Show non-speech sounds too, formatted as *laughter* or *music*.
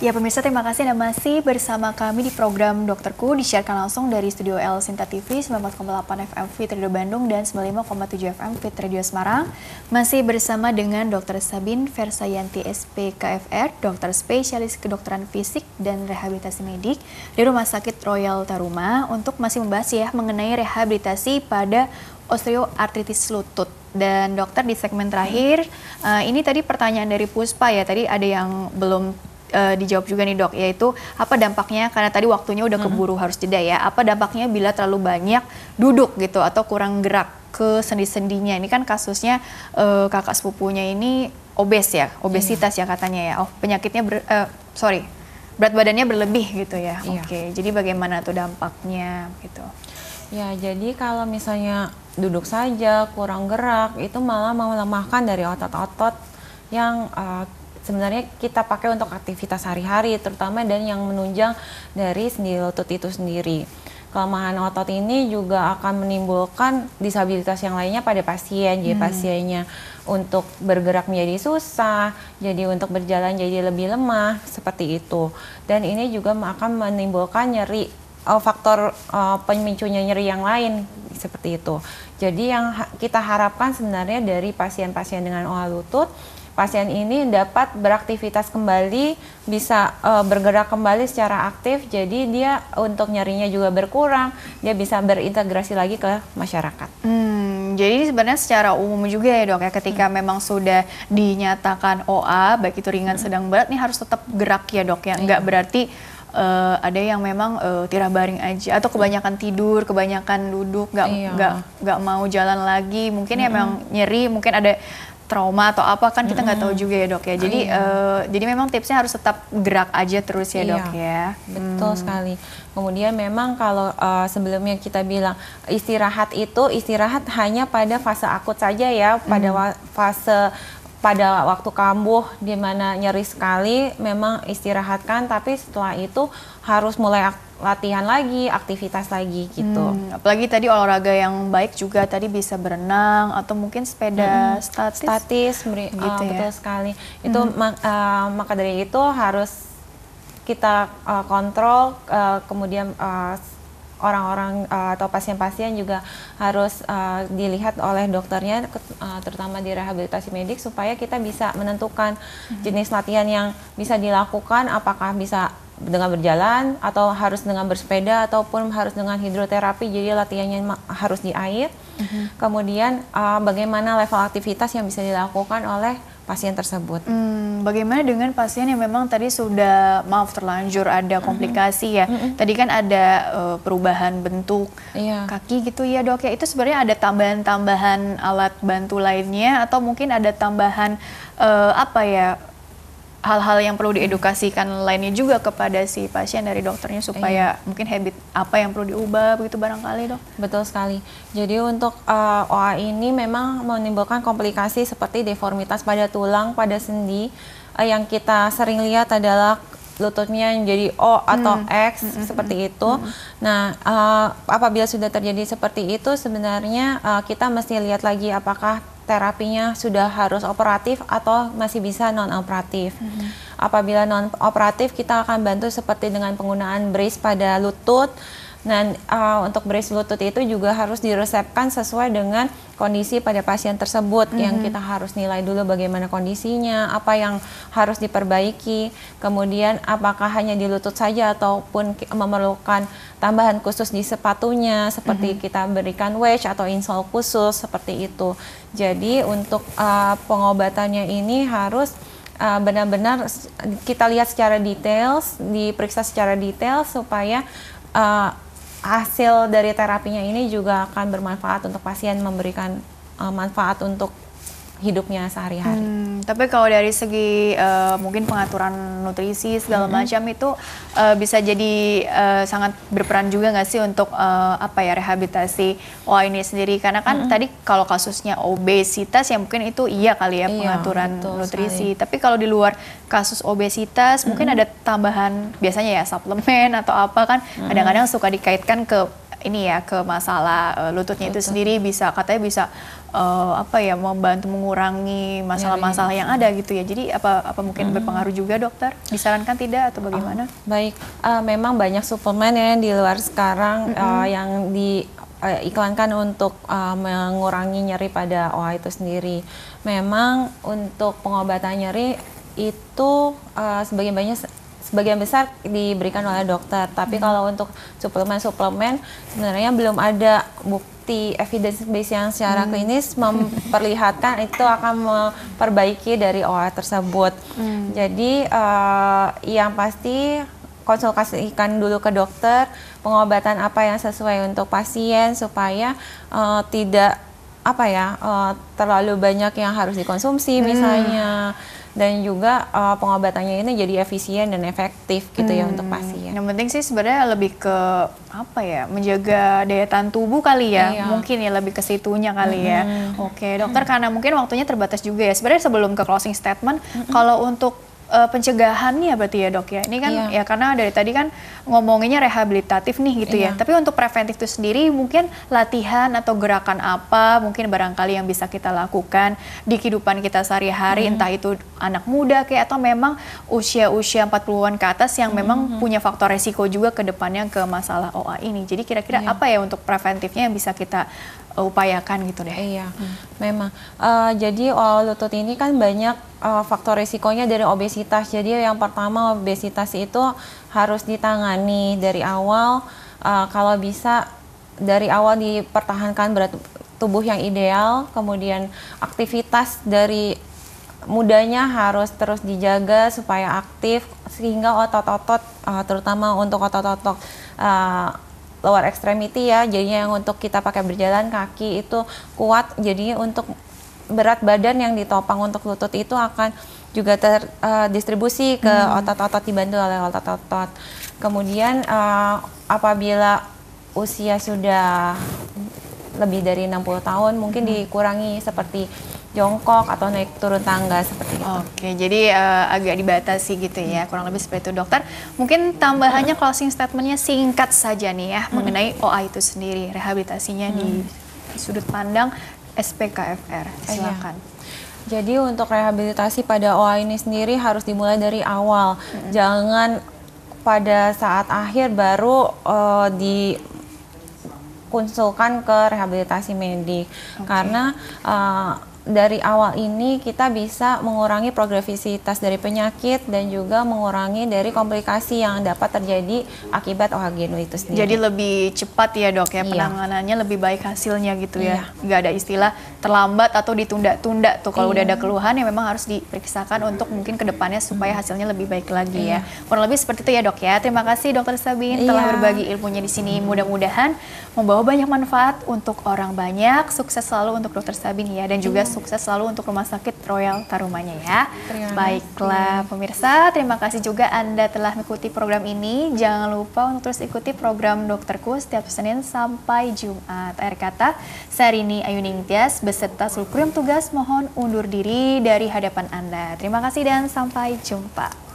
Ya pemirsa terima kasih Anda masih bersama kami di program Dokterku disiarkan langsung dari Studio L Sinta TV 94,8 FM Fit Radio Bandung dan 95,7 FM Fit Radio Semarang. Masih bersama dengan Dokter Sabin Versayanti SPKFR, dokter spesialis kedokteran fisik dan rehabilitasi medik di Rumah Sakit Royal Taruma untuk masih membahas ya mengenai rehabilitasi pada osteoartritis lutut dan dokter di segmen terakhir uh, ini tadi pertanyaan dari Puspa ya tadi ada yang belum uh, dijawab juga nih dok, yaitu apa dampaknya karena tadi waktunya udah keburu hmm. harus jeda ya. Apa dampaknya bila terlalu banyak duduk gitu atau kurang gerak ke sendi-sendinya? Ini kan kasusnya uh, kakak sepupunya ini obes ya, iya. obesitas yeah. ya katanya ya. Oh penyakitnya ber, uh, sorry berat badannya berlebih gitu ya. yeah. Oke, okay. jadi bagaimana tuh dampaknya gitu? Ya, jadi kalau misalnya duduk saja, kurang gerak, itu malah melemahkan dari otot-otot yang uh, sebenarnya kita pakai untuk aktivitas hari hari terutama dan yang menunjang dari sendi lutut itu sendiri. Kelemahan otot ini juga akan menimbulkan disabilitas yang lainnya pada pasien. Jadi hmm. pasiennya untuk bergerak menjadi susah, jadi untuk berjalan jadi lebih lemah seperti itu. Dan ini juga akan menimbulkan nyeri eh, faktor uh, pemicunya nyeri yang lain seperti itu. Jadi yang kita harapkan sebenarnya dari pasien-pasien dengan OA lutut pasien ini dapat beraktivitas kembali, bisa uh, bergerak kembali secara aktif. Jadi dia untuk nyerinya juga berkurang, dia bisa berintegrasi lagi ke masyarakat. Hmm, jadi sebenarnya secara umum juga ya dok ya, ketika hmm. memang sudah dinyatakan OA, baik itu ringan, hmm. sedang, berat, nih harus tetap gerak ya dok ya. Enggak hmm. Iya. berarti uh, ada yang memang uh, tirah baring aja atau kebanyakan tidur, kebanyakan duduk, nggak iya. nggak iya. nggak mau jalan lagi. Mungkin mm -hmm. ya memang nyeri, mungkin ada trauma atau apa kan kita nggak mm -hmm. tahu juga ya dok ya. Jadi mm. uh, jadi memang tipsnya harus tetap gerak aja terus ya iya, dok ya. Betul hmm. sekali. Kemudian memang kalau uh, sebelumnya kita bilang istirahat itu istirahat hanya pada fase akut saja ya, pada mm. fase pada waktu kambuh di mana nyeri sekali memang istirahatkan tapi setelah itu harus mulai latihan lagi, aktivitas lagi gitu. Hmm, apalagi tadi olahraga yang baik juga tadi bisa berenang atau mungkin sepeda hmm, statis. Statis, gitu uh, ya? betul sekali. Hmm. Itu mak, uh, ah, maka dari itu harus kita uh, kontrol, uh, kemudian orang-orang uh, atau pasien-pasien juga harus uh, dilihat oleh dokternya uh, terutama di rehabilitasi medik supaya kita bisa menentukan hmm. jenis latihan yang bisa dilakukan apakah bisa dengan berjalan atau harus dengan bersepeda ataupun harus dengan hidroterapi jadi latihannya harus di air. Mm -hmm. Kemudian uh, bagaimana level aktivitas yang bisa dilakukan oleh pasien tersebut. Hmm, bagaimana dengan pasien yang memang tadi sudah maaf terlanjur ada mhm. komplikasi mm -hmm. ya. Mm -hmm. Tadi kan ada uh, perubahan bentuk yeah. kaki gitu ya dok ya. Itu sebenarnya ada tambahan-tambahan alat bantu lainnya atau mungkin ada tambahan uh, apa ya hal-hal yang perlu diedukasikan lainnya juga kepada si pasien dari dokternya supaya iya. mungkin habit apa yang perlu diubah begitu barangkali dok betul sekali jadi untuk uh, eh, OA ini memang menimbulkan komplikasi seperti deformitas pada tulang pada sendi uh, yang kita sering lihat adalah lututnya jadi O atau hmm. X hmm. hmm seperti hmm. itu. Hmm. Nah, uh, apabila sudah terjadi seperti itu sebenarnya uh, kita mesti lihat lagi apakah terapinya sudah harus operatif atau masih bisa non operatif. Hmm, hmm. Apabila non operatif kita akan bantu seperti dengan penggunaan brace pada lutut Nah, uh, untuk brace lutut itu juga harus diresepkan sesuai dengan kondisi pada pasien tersebut mm -hmm. yang mm-hmm. kita harus nilai dulu bagaimana kondisinya, apa yang harus diperbaiki, kemudian apakah hanya di lutut saja ataupun memerlukan tambahan khusus di sepatunya seperti mm -hmm. kita berikan wedge atau insole khusus seperti itu. Jadi untuk uh, pengobatannya ini harus uh, benar-benar uh, kita lihat secara detail, diperiksa secara detail supaya uh, hasil dari terapinya ini juga akan bermanfaat untuk pasien memberikan uh, manfaat untuk hidupnya sehari-hari. Hmm, tapi kalau dari segi uh, mungkin pengaturan nutrisi segala -hmm. macam itu uh, bisa jadi uh, sangat berperan juga nggak sih untuk uh, apa ya rehabilitasi wah ini sendiri karena kan -hmm. tadi kalau kasusnya obesitas ya mungkin itu iya kali ya iya, pengaturan iya, nutrisi. Sekali. Tapi kalau di luar kasus obesitas -hmm. mungkin ada tambahan biasanya ya suplemen atau apa kan hmm. kadang-kadang -hmm. suka dikaitkan ke ini ya ke masalah uh, lututnya Lutut. itu sendiri bisa katanya bisa uh, apa ya membantu mengurangi masalah-masalah yang ada gitu ya. Jadi apa apa mungkin hmm. berpengaruh juga dokter? Disarankan tidak atau bagaimana? Oh, baik, uh, memang banyak suplemen ya di luar sekarang mm -hmm. uh, yang di eh, iklankan untuk uh, mengurangi nyeri pada OA itu sendiri. Memang untuk pengobatan nyeri itu uh, sebagian banyak sebagian besar diberikan oleh dokter. Tapi hmm. kalau untuk suplemen-suplemen sebenarnya belum ada bukti evidence base yang secara hmm. klinis memperlihatkan *laughs* itu akan memperbaiki dari OA tersebut. Hmm. Jadi uh, yang pasti konsultasikan dulu ke dokter pengobatan apa yang sesuai untuk pasien supaya uh, tidak apa ya uh, terlalu banyak yang harus dikonsumsi hmm. misalnya dan juga uh, pengobatannya ini jadi efisien dan efektif gitu hmm. ya untuk hmm. pasien. Yang penting sih sebenarnya lebih ke apa ya menjaga daya tahan tubuh kali ya iya. mungkin ya lebih ke situnya kali ya. hmm. ya. Oke okay, dokter hmm. karena mungkin waktunya terbatas juga ya sebenarnya sebelum ke closing statement hmm. kalau untuk uh, pencegahannya berarti ya dok ya. Ini kan yeah. ya karena dari tadi kan ngomonginnya rehabilitatif nih gitu yeah. ya. Iya. Tapi untuk preventif itu sendiri mungkin latihan atau gerakan apa mungkin barangkali yang bisa kita lakukan di kehidupan kita sehari-hari mm entah itu anak muda kayak atau memang usia-usia 40-an ke atas yang mm -hmm. memang mm-hmm. punya faktor resiko juga ke depannya ke masalah OA ini. Jadi kira-kira yeah. apa ya untuk preventifnya yang bisa kita Eh, upayakan gitu deh. Iya, hmm. memang. Uh, jadi uh, lutut ini kan banyak uh, faktor risikonya dari obesitas. Jadi yang pertama obesitas itu harus ditangani dari awal. Uh, kalau bisa dari awal dipertahankan berat tubuh yang ideal, kemudian aktivitas dari mudanya harus terus dijaga supaya aktif sehingga otot-otot uh, terutama untuk otot-otot uh, lower extremity ya jadinya yang untuk kita pakai berjalan kaki itu kuat jadinya untuk berat badan yang ditopang untuk lutut itu akan juga terdistribusi eh, uh, ke hmm. otot-otot hmm. dibantu oleh otot-otot kemudian uh, apabila usia sudah lebih dari 60 tahun mungkin hmm. dikurangi seperti jongkok atau naik turun tangga seperti itu. Oke, jadi uh, agak dibatasi gitu ya, kurang lebih seperti itu dokter. Mungkin tambahannya closing statementnya singkat saja nih ya hmm. mengenai OA itu sendiri, rehabilitasinya hmm. di sudut pandang SPKFR. Iya. Silakan. Eh, iya. Jadi untuk rehabilitasi pada OA ini sendiri harus dimulai dari awal. Hmm. Jangan pada saat akhir baru uh, eh, di ke rehabilitasi medik okay. karena uh, dari awal ini kita bisa mengurangi progresivitas dari penyakit dan juga mengurangi dari komplikasi yang dapat terjadi akibat OHG itu sendiri. Jadi lebih cepat ya dok ya iya. penanganannya lebih baik hasilnya gitu ya. Iya. Gak ada istilah terlambat atau ditunda-tunda tuh kalau iya. udah ada keluhan ya memang harus diperiksakan untuk mungkin kedepannya supaya hmm. hasilnya lebih baik lagi ya. iya. ya. Kurang lebih seperti itu ya dok ya. Terima kasih dokter Sabin iya. telah berbagi ilmunya di sini. Mudah-mudahan membawa banyak manfaat untuk orang banyak. Sukses selalu untuk Dokter Sabin ya dan juga iya. sukses selalu untuk Rumah Sakit Royal Tarumanya ya. Terima Baiklah iya. pemirsa, terima kasih juga Anda telah mengikuti program ini. Jangan lupa untuk terus ikuti program Dokterku setiap Senin sampai Jumat. Akhir kata, saya Rini Ayuning Tias beserta seluruh krim tugas mohon undur diri dari hadapan Anda. Terima kasih dan sampai jumpa.